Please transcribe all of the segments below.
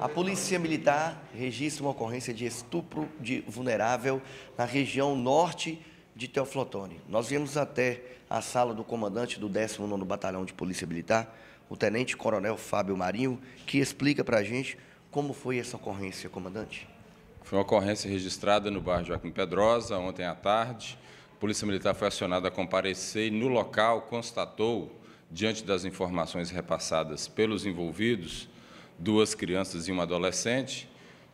A Polícia Militar registra uma ocorrência de estupro de vulnerável na região norte de Teoflotone. Nós viemos até a sala do comandante do 19º Batalhão de Polícia Militar, o Tenente Coronel Fábio Marinho, que explica para a gente como foi essa ocorrência, comandante. Foi uma ocorrência registrada no bairro Joaquim Pedrosa, ontem à tarde. A Polícia Militar foi acionada a comparecer e, no local, constatou, diante das informações repassadas pelos envolvidos, duas crianças e um adolescente,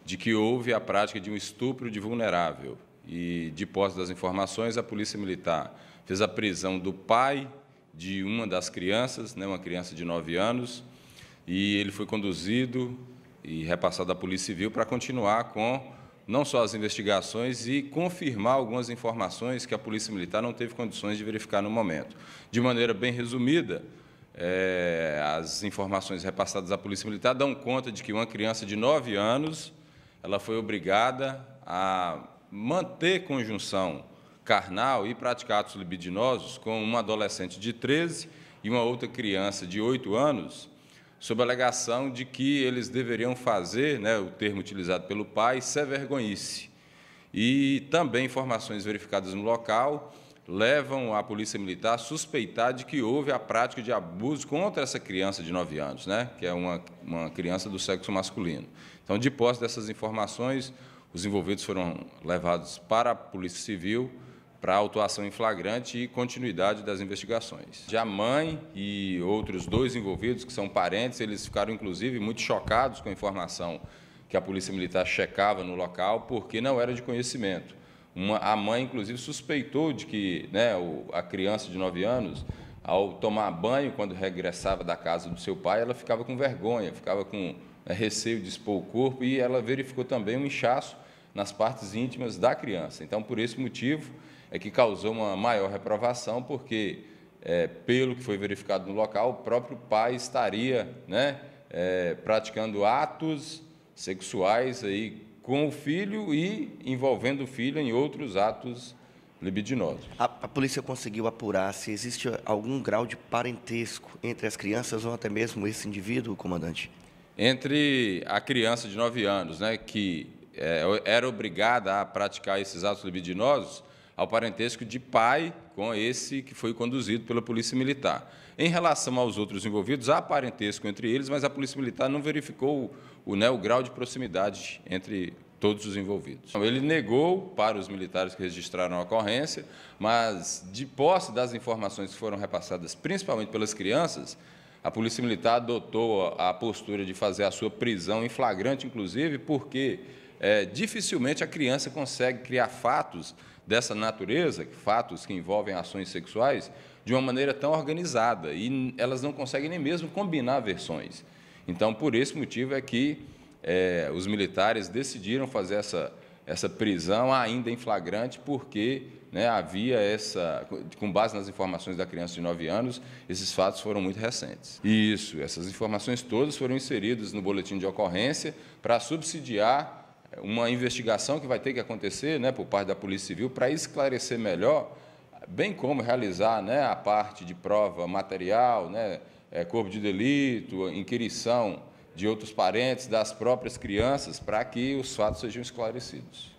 de que houve a prática de um estupro de vulnerável. E, de posse das informações, a Polícia Militar fez a prisão do pai de uma das crianças, né, uma criança de 9 anos, e ele foi conduzido e repassado à Polícia Civil para continuar com não só as investigações e confirmar algumas informações que a Polícia Militar não teve condições de verificar no momento. De maneira bem resumida, é, as informações repassadas à Polícia Militar dão conta de que uma criança de 9 anos ela foi obrigada a manter conjunção carnal e praticar atos libidinosos com uma adolescente de 13 e uma outra criança de 8 anos, sob a alegação de que eles deveriam fazer, né, o termo utilizado pelo pai, se vergonhice. E também informações verificadas no local levam a Polícia Militar a suspeitar de que houve a prática de abuso contra essa criança de 9 anos, né? que é uma, uma criança do sexo masculino. Então, de posse dessas informações, os envolvidos foram levados para a Polícia Civil para autuação em flagrante e continuidade das investigações. Já a mãe e outros dois envolvidos, que são parentes, eles ficaram, inclusive, muito chocados com a informação que a Polícia Militar checava no local, porque não era de conhecimento. Uma, a mãe, inclusive, suspeitou de que né, o, a criança de 9 anos, ao tomar banho, quando regressava da casa do seu pai, ela ficava com vergonha, ficava com né, receio de expor o corpo e ela verificou também um inchaço nas partes íntimas da criança. Então, por esse motivo, é que causou uma maior reprovação, porque, é, pelo que foi verificado no local, o próprio pai estaria né, é, praticando atos sexuais aí com o filho e envolvendo o filho em outros atos libidinosos. A, a, polícia conseguiu apurar se existe algum grau de parentesco entre as crianças ou até mesmo esse indivíduo, comandante? Entre a criança de 9 anos, né, que é, era obrigada a praticar esses atos libidinosos, ao parentesco de pai com esse que foi conduzido pela Polícia Militar. Em relação aos outros envolvidos, há parentesco entre eles, mas a Polícia Militar não verificou o, né, o grau de proximidade entre todos os envolvidos. Então, ele negou para os militares que registraram a ocorrência, mas de posse das informações que foram repassadas, principalmente pelas crianças, a Polícia Militar adotou a postura de fazer a sua prisão em flagrante, inclusive, porque é, dificilmente a criança consegue criar fatos dessa natureza, fatos que envolvem ações sexuais, de uma maneira tão organizada, e elas não conseguem nem mesmo combinar versões. Então, por esse motivo é que é, os militares decidiram fazer essa, essa prisão ainda em flagrante, porque né, havia essa, com base nas informações da criança de 9 anos, esses fatos foram muito recentes. E isso, essas informações todas foram inseridas no boletim de ocorrência para subsidiar uma investigação que vai ter que acontecer né, por parte da Polícia Civil para esclarecer melhor, bem como realizar né, a parte de prova material, né, é, corpo de delito, inquirição de outros parentes, das próprias crianças, para que os fatos sejam esclarecidos.